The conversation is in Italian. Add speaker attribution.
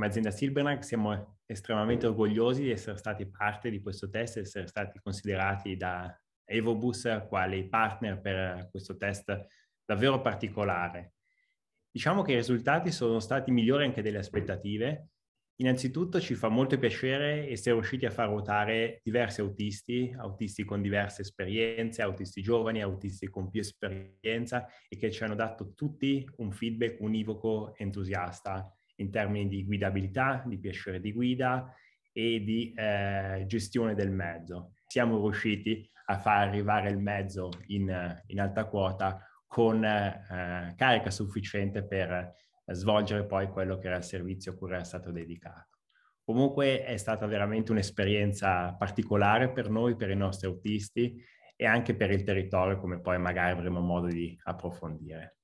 Speaker 1: come azienda Silbernac siamo estremamente orgogliosi di essere stati parte di questo test di essere stati considerati da Evobus quali partner per questo test davvero particolare. Diciamo che i risultati sono stati migliori anche delle aspettative. Innanzitutto ci fa molto piacere essere riusciti a far ruotare diversi autisti, autisti con diverse esperienze, autisti giovani, autisti con più esperienza e che ci hanno dato tutti un feedback univoco entusiasta in termini di guidabilità, di piacere di guida e di eh, gestione del mezzo. Siamo riusciti a far arrivare il mezzo in, in alta quota con eh, carica sufficiente per svolgere poi quello che era il servizio a cui era stato dedicato. Comunque è stata veramente un'esperienza particolare per noi, per i nostri autisti e anche per il territorio, come poi magari avremo modo di approfondire.